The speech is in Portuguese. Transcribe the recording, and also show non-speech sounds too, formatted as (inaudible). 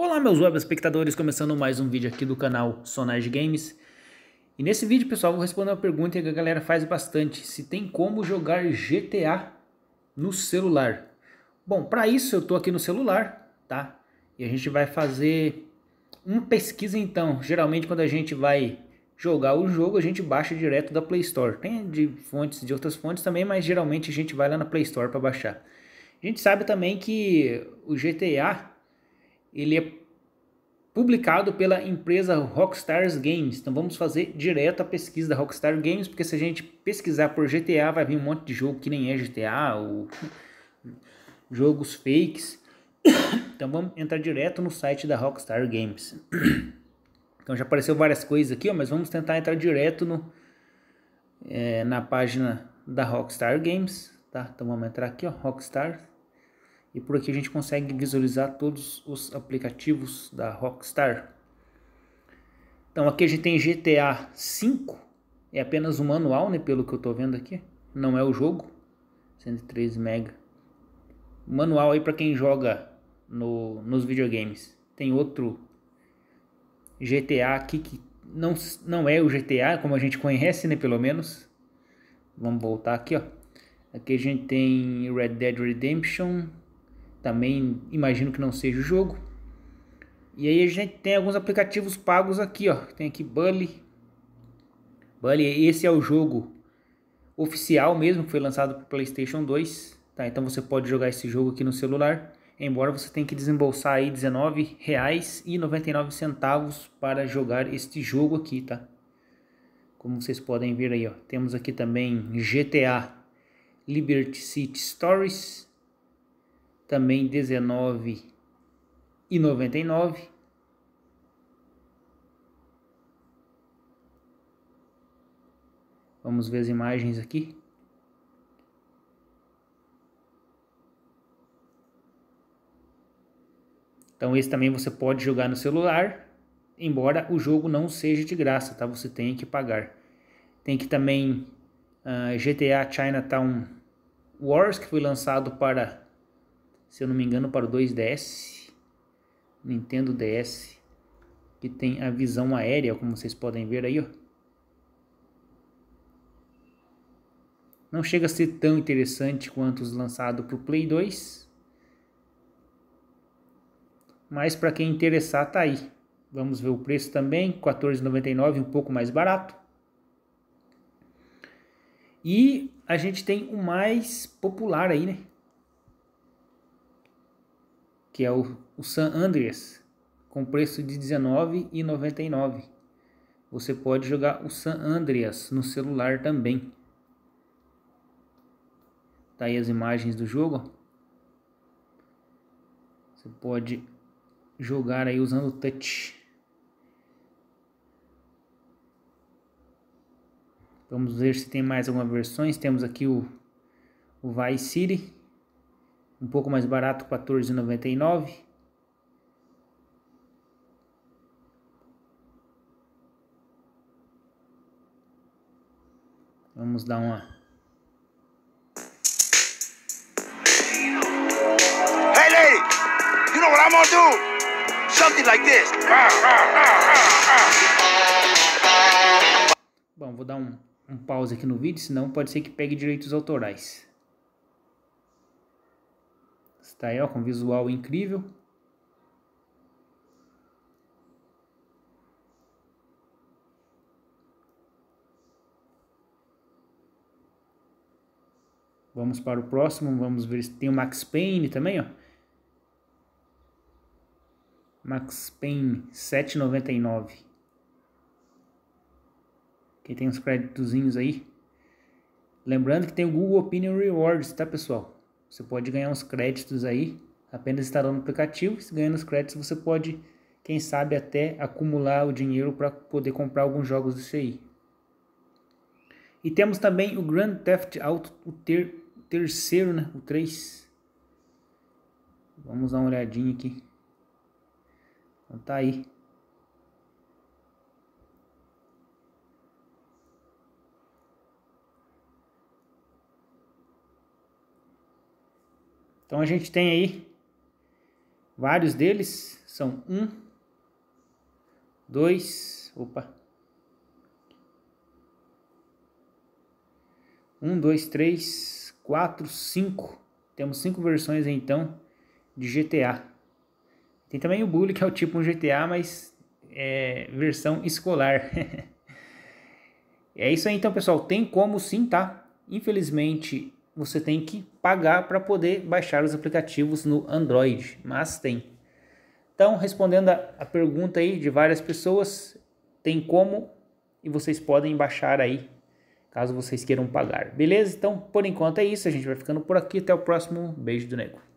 Olá meus web espectadores, começando mais um vídeo aqui do canal Sonage Games. E nesse vídeo, pessoal, vou responder uma pergunta que a galera faz bastante, se tem como jogar GTA no celular. Bom, para isso eu tô aqui no celular, tá? E a gente vai fazer uma pesquisa então. Geralmente quando a gente vai jogar o jogo, a gente baixa direto da Play Store. Tem de fontes, de outras fontes também, mas geralmente a gente vai lá na Play Store para baixar. A gente sabe também que o GTA ele é publicado pela empresa Rockstars Games. Então vamos fazer direto a pesquisa da Rockstar Games, porque se a gente pesquisar por GTA vai vir um monte de jogo que nem é GTA ou jogos fakes. Então vamos entrar direto no site da Rockstar Games. Então já apareceu várias coisas aqui, ó, mas vamos tentar entrar direto no, é, na página da Rockstar Games. Tá? Então vamos entrar aqui, ó, Rockstar e por aqui a gente consegue visualizar todos os aplicativos da Rockstar. Então aqui a gente tem GTA V, é apenas o um manual, né, pelo que eu estou vendo aqui, não é o jogo, 103 mega. Manual aí para quem joga no, nos videogames. Tem outro GTA aqui que não, não é o GTA, como a gente conhece, né, pelo menos. Vamos voltar aqui, ó. Aqui a gente tem Red Dead Redemption, também imagino que não seja o jogo. E aí a gente tem alguns aplicativos pagos aqui, ó. Tem aqui Bully. Bully, esse é o jogo oficial mesmo, que foi lançado para PlayStation 2. Tá? Então você pode jogar esse jogo aqui no celular. Embora você tenha que desembolsar aí R$19,99 para jogar este jogo aqui, tá? Como vocês podem ver aí, ó. Temos aqui também GTA Liberty City Stories também R$19,99. Vamos ver as imagens aqui. Então esse também você pode jogar no celular, embora o jogo não seja de graça, tá? Você tem que pagar. Tem que também uh, ah, GTA Chinatown Wars, que foi lançado para se eu não me engano, para o 2DS, Nintendo DS, que tem a visão aérea, como vocês podem ver aí, ó. Não chega a ser tão interessante quanto os lançados para o Play 2. Mas para quem interessar, tá aí. Vamos ver o preço também, R$14,99, um pouco mais barato. E a gente tem o mais popular aí, né? que é o, o San Andreas, com preço de R$19,99. Você pode jogar o San Andreas no celular também. Tá aí as imagens do jogo. Você pode jogar aí usando o touch. Vamos ver se tem mais algumas versões. Temos aqui o, o Vice City, um pouco mais barato, R$14,99. Vamos dar uma. Hey lady, you know what I'm gonna do? Something like this. Bom, vou dar um, um pause aqui no vídeo, senão pode ser que pegue direitos autorais. Está aí ó, com visual incrível. Vamos para o próximo, vamos ver se tem o Max Payne também, ó. Max Payne, 7,99. Aqui tem uns créditozinhos aí. Lembrando que tem o Google Opinion Rewards, tá, pessoal? Você pode ganhar uns créditos aí, apenas instalando o aplicativo. E ganhando os créditos, você pode, quem sabe, até acumular o dinheiro para poder comprar alguns jogos do CI. E temos também o Grand Theft Auto, o ter, terceiro, né? O 3. Vamos dar uma olhadinha aqui. Então tá aí. Então a gente tem aí vários deles, são um, dois, opa, um, dois, três, quatro, cinco. Temos cinco versões então de GTA. Tem também o Bully, que é o tipo um GTA, mas é versão escolar. (laughs) é isso aí então, pessoal. Tem como sim, tá? Infelizmente, você tem que pagar para poder baixar os aplicativos no Android, mas tem. Então, respondendo a, a pergunta aí de várias pessoas, tem como e vocês podem baixar aí, caso vocês queiram pagar. Beleza? Então, por enquanto é isso, a gente vai ficando por aqui, até o próximo beijo do nego.